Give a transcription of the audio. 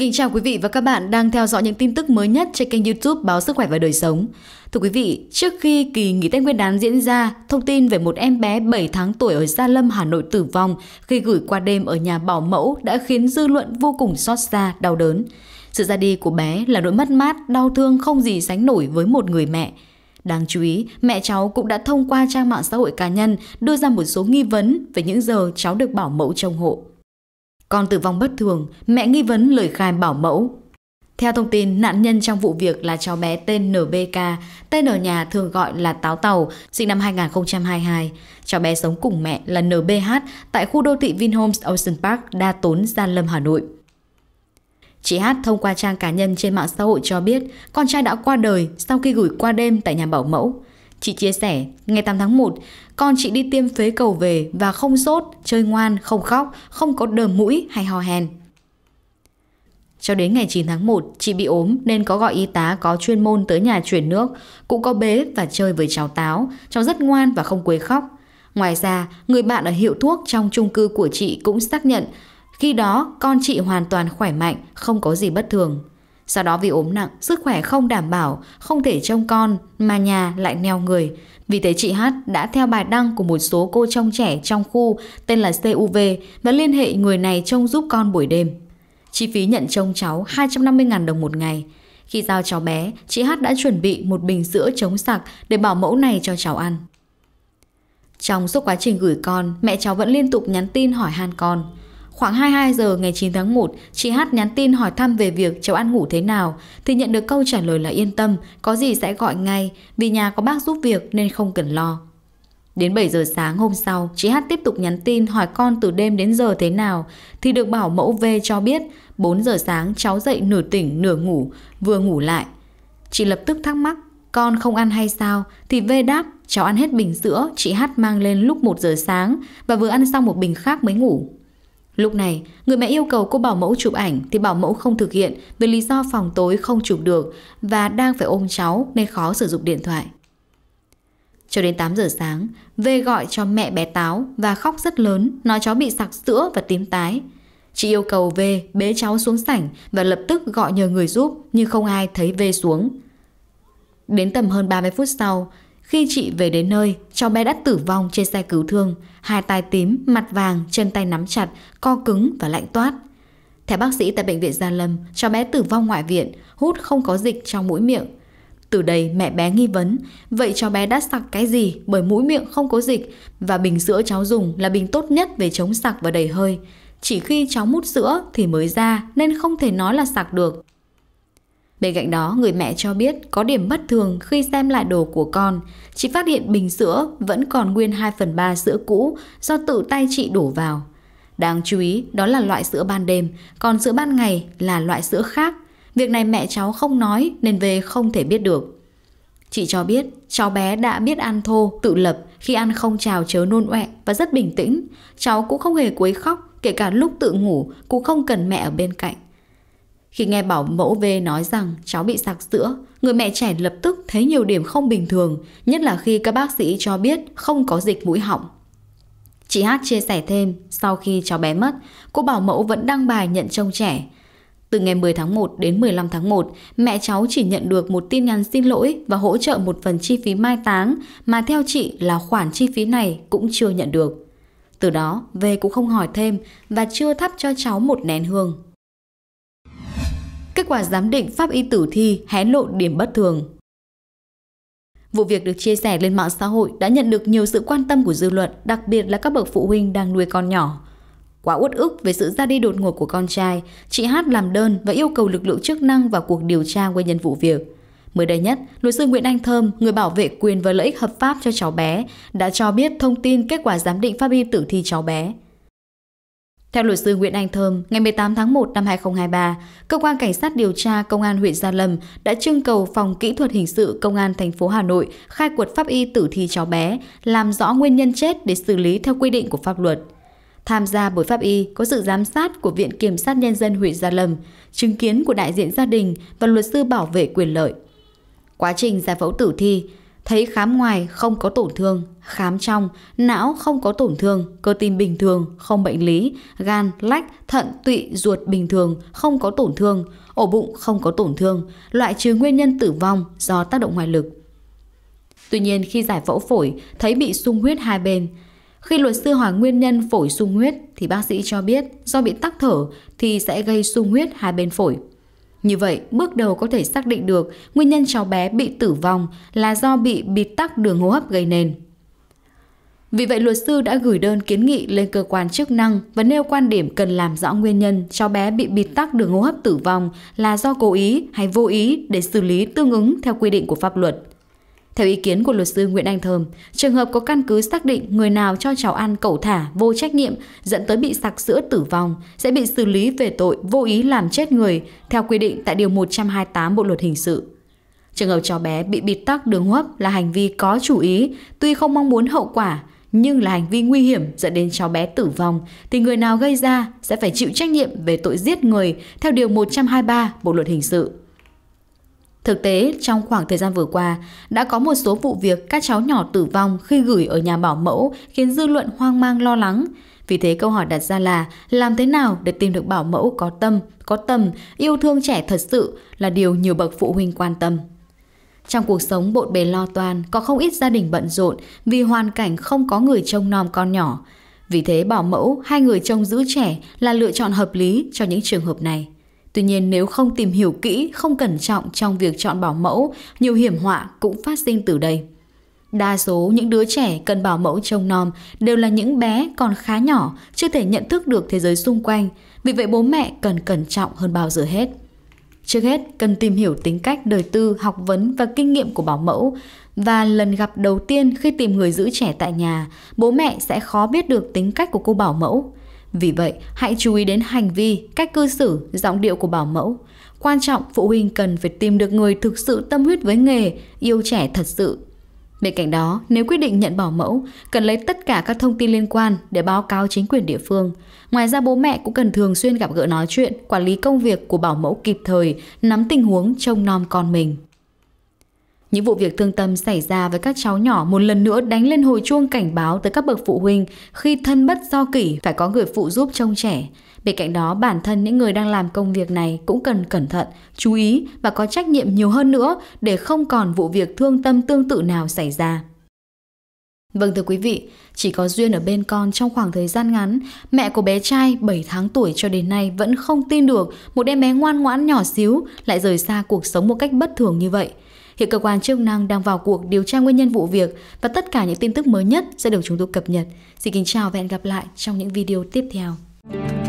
kính chào quý vị và các bạn đang theo dõi những tin tức mới nhất trên kênh YouTube Báo Sức khỏe và Đời sống. Thưa quý vị, trước khi kỳ nghỉ Tết Nguyên đán diễn ra, thông tin về một em bé 7 tháng tuổi ở Gia Lâm, Hà Nội tử vong khi gửi qua đêm ở nhà bảo mẫu đã khiến dư luận vô cùng xót xa, đau đớn. Sự ra đi của bé là nỗi mất mát, đau thương không gì sánh nổi với một người mẹ. Đáng chú ý, mẹ cháu cũng đã thông qua trang mạng xã hội cá nhân đưa ra một số nghi vấn về những giờ cháu được bảo mẫu trông hộ. Con tử vong bất thường, mẹ nghi vấn lời khai bảo mẫu. Theo thông tin, nạn nhân trong vụ việc là cháu bé tên NBK, tên ở nhà thường gọi là Táo Tàu, sinh năm 2022. Cháu bé sống cùng mẹ là NBH tại khu đô thị Vinhomes Ocean Park, Đa Tốn, gia Lâm, Hà Nội. Chị Hát thông qua trang cá nhân trên mạng xã hội cho biết con trai đã qua đời sau khi gửi qua đêm tại nhà bảo mẫu. Chị chia sẻ, ngày 8 tháng 1, con chị đi tiêm phế cầu về và không sốt, chơi ngoan, không khóc, không có đờm mũi hay ho hen. Cho đến ngày 9 tháng 1, chị bị ốm nên có gọi y tá có chuyên môn tới nhà chuyển nước, cũng có bế và chơi với cháu táo, cháu rất ngoan và không quấy khóc. Ngoài ra, người bạn ở hiệu thuốc trong chung cư của chị cũng xác nhận khi đó con chị hoàn toàn khỏe mạnh, không có gì bất thường. Sau đó vì ốm nặng, sức khỏe không đảm bảo, không thể trông con, mà nhà lại neo người. Vì thế chị Hát đã theo bài đăng của một số cô trông trẻ trong khu tên là CUV và liên hệ người này trông giúp con buổi đêm. Chi phí nhận trông cháu 250.000 đồng một ngày. Khi giao cháu bé, chị Hát đã chuẩn bị một bình sữa chống sặc để bảo mẫu này cho cháu ăn. Trong suốt quá trình gửi con, mẹ cháu vẫn liên tục nhắn tin hỏi han con. Khoảng 22 giờ ngày 9 tháng 1, chị H nhắn tin hỏi thăm về việc cháu ăn ngủ thế nào, thì nhận được câu trả lời là yên tâm, có gì sẽ gọi ngay, vì nhà có bác giúp việc nên không cần lo. Đến 7 giờ sáng hôm sau, chị H tiếp tục nhắn tin hỏi con từ đêm đến giờ thế nào, thì được bảo mẫu V cho biết 4 giờ sáng cháu dậy nửa tỉnh nửa ngủ, vừa ngủ lại. Chị lập tức thắc mắc, con không ăn hay sao? Thì V đáp, cháu ăn hết bình sữa, chị H mang lên lúc 1 giờ sáng và vừa ăn xong một bình khác mới ngủ. Lúc này, người mẹ yêu cầu cô bảo mẫu chụp ảnh thì bảo mẫu không thực hiện vì lý do phòng tối không chụp được và đang phải ôm cháu nên khó sử dụng điện thoại. Cho đến 8 giờ sáng, V gọi cho mẹ bé Táo và khóc rất lớn, nói cháu bị sặc sữa và tím tái. Chị yêu cầu V bế cháu xuống sảnh và lập tức gọi nhờ người giúp nhưng không ai thấy V xuống. Đến tầm hơn 30 phút sau, khi chị về đến nơi, cháu bé đã tử vong trên xe cứu thương, hai tay tím, mặt vàng, chân tay nắm chặt, co cứng và lạnh toát. Theo bác sĩ tại bệnh viện Gia Lâm, cháu bé tử vong ngoại viện, hút không có dịch trong mũi miệng. Từ đây mẹ bé nghi vấn, vậy cháu bé đã sặc cái gì bởi mũi miệng không có dịch và bình sữa cháu dùng là bình tốt nhất về chống sặc và đầy hơi. Chỉ khi cháu mút sữa thì mới ra nên không thể nói là sặc được. Bên cạnh đó, người mẹ cho biết có điểm bất thường khi xem lại đồ của con. Chị phát hiện bình sữa vẫn còn nguyên 2 phần 3 sữa cũ do tự tay chị đổ vào. Đáng chú ý, đó là loại sữa ban đêm, còn sữa ban ngày là loại sữa khác. Việc này mẹ cháu không nói nên về không thể biết được. Chị cho biết cháu bé đã biết ăn thô, tự lập khi ăn không trào chớ nôn ọe và rất bình tĩnh. Cháu cũng không hề quấy khóc, kể cả lúc tự ngủ cũng không cần mẹ ở bên cạnh. Khi nghe bảo mẫu V nói rằng cháu bị sặc sữa, người mẹ trẻ lập tức thấy nhiều điểm không bình thường, nhất là khi các bác sĩ cho biết không có dịch mũi họng. Chị Hát chia sẻ thêm, sau khi cháu bé mất, cô bảo mẫu vẫn đăng bài nhận trông trẻ. Từ ngày 10 tháng 1 đến 15 tháng 1, mẹ cháu chỉ nhận được một tin nhắn xin lỗi và hỗ trợ một phần chi phí mai táng, mà theo chị là khoản chi phí này cũng chưa nhận được. Từ đó, về cũng không hỏi thêm và chưa thắp cho cháu một nén hương. Kết quả giám định pháp y tử thi hé lộ điểm bất thường. Vụ việc được chia sẻ lên mạng xã hội đã nhận được nhiều sự quan tâm của dư luận, đặc biệt là các bậc phụ huynh đang nuôi con nhỏ. Quá uất ức về sự ra đi đột ngột của con trai, chị Hát làm đơn và yêu cầu lực lượng chức năng vào cuộc điều tra nguyên nhân vụ việc. Mới đây nhất, luật sư Nguyễn Anh Thơm, người bảo vệ quyền và lợi ích hợp pháp cho cháu bé, đã cho biết thông tin kết quả giám định pháp y tử thi cháu bé. Theo luật sư Nguyễn Anh Thơm, ngày 18 tháng 1 năm 2023, cơ quan cảnh sát điều tra công an huyện Gia Lâm đã trưng cầu phòng kỹ thuật hình sự công an thành phố Hà Nội khai quật pháp y tử thi cháu bé, làm rõ nguyên nhân chết để xử lý theo quy định của pháp luật. Tham gia buổi pháp y có sự giám sát của Viện Kiểm sát Nhân dân huyện Gia Lâm, chứng kiến của đại diện gia đình và luật sư bảo vệ quyền lợi. Quá trình giải phẫu tử thi, Thấy khám ngoài không có tổn thương, khám trong, não không có tổn thương, cơ tim bình thường, không bệnh lý, gan, lách, thận, tụy, ruột bình thường, không có tổn thương, ổ bụng không có tổn thương, loại trừ nguyên nhân tử vong do tác động ngoại lực. Tuy nhiên khi giải phẫu phổi, thấy bị sung huyết hai bên, khi luật sư hỏi nguyên nhân phổi sung huyết thì bác sĩ cho biết do bị tắc thở thì sẽ gây sung huyết hai bên phổi. Như vậy, bước đầu có thể xác định được nguyên nhân cháu bé bị tử vong là do bị bịt tắc đường hô hấp gây nên. Vì vậy, luật sư đã gửi đơn kiến nghị lên cơ quan chức năng và nêu quan điểm cần làm rõ nguyên nhân cháu bé bị bịt tắc đường hô hấp tử vong là do cố ý hay vô ý để xử lý tương ứng theo quy định của pháp luật. Theo ý kiến của luật sư Nguyễn Anh Thơm, trường hợp có căn cứ xác định người nào cho cháu ăn cẩu thả vô trách nhiệm dẫn tới bị sặc sữa tử vong sẽ bị xử lý về tội vô ý làm chết người theo quy định tại Điều 128 Bộ Luật Hình sự. Trường hợp cháu bé bị bịt tắc đường hô hấp là hành vi có chủ ý, tuy không mong muốn hậu quả, nhưng là hành vi nguy hiểm dẫn đến cháu bé tử vong thì người nào gây ra sẽ phải chịu trách nhiệm về tội giết người theo Điều 123 Bộ Luật Hình sự. Thực tế, trong khoảng thời gian vừa qua, đã có một số vụ việc các cháu nhỏ tử vong khi gửi ở nhà bảo mẫu khiến dư luận hoang mang lo lắng. Vì thế câu hỏi đặt ra là làm thế nào để tìm được bảo mẫu có tâm, có tầm, yêu thương trẻ thật sự là điều nhiều bậc phụ huynh quan tâm. Trong cuộc sống bộn bề lo toan, có không ít gia đình bận rộn vì hoàn cảnh không có người trông nom con nhỏ. Vì thế bảo mẫu, hai người trông giữ trẻ là lựa chọn hợp lý cho những trường hợp này. Tuy nhiên nếu không tìm hiểu kỹ, không cẩn trọng trong việc chọn bảo mẫu, nhiều hiểm họa cũng phát sinh từ đây. Đa số những đứa trẻ cần bảo mẫu trông nom đều là những bé còn khá nhỏ, chưa thể nhận thức được thế giới xung quanh, vì vậy bố mẹ cần cẩn trọng hơn bao giờ hết. Trước hết, cần tìm hiểu tính cách đời tư, học vấn và kinh nghiệm của bảo mẫu. Và lần gặp đầu tiên khi tìm người giữ trẻ tại nhà, bố mẹ sẽ khó biết được tính cách của cô bảo mẫu. Vì vậy, hãy chú ý đến hành vi, cách cư xử, giọng điệu của bảo mẫu. Quan trọng, phụ huynh cần phải tìm được người thực sự tâm huyết với nghề, yêu trẻ thật sự. Bên cạnh đó, nếu quyết định nhận bảo mẫu, cần lấy tất cả các thông tin liên quan để báo cáo chính quyền địa phương. Ngoài ra bố mẹ cũng cần thường xuyên gặp gỡ nói chuyện, quản lý công việc của bảo mẫu kịp thời, nắm tình huống trông nom con mình. Những vụ việc thương tâm xảy ra với các cháu nhỏ một lần nữa đánh lên hồi chuông cảnh báo tới các bậc phụ huynh khi thân bất do kỷ phải có người phụ giúp trông trẻ. Bên cạnh đó, bản thân những người đang làm công việc này cũng cần cẩn thận, chú ý và có trách nhiệm nhiều hơn nữa để không còn vụ việc thương tâm tương tự nào xảy ra. Vâng thưa quý vị, chỉ có Duyên ở bên con trong khoảng thời gian ngắn, mẹ của bé trai 7 tháng tuổi cho đến nay vẫn không tin được một em bé ngoan ngoãn nhỏ xíu lại rời xa cuộc sống một cách bất thường như vậy – Hiện cơ quan chức năng đang vào cuộc điều tra nguyên nhân vụ việc và tất cả những tin tức mới nhất sẽ được chúng tôi cập nhật. Xin kính chào và hẹn gặp lại trong những video tiếp theo.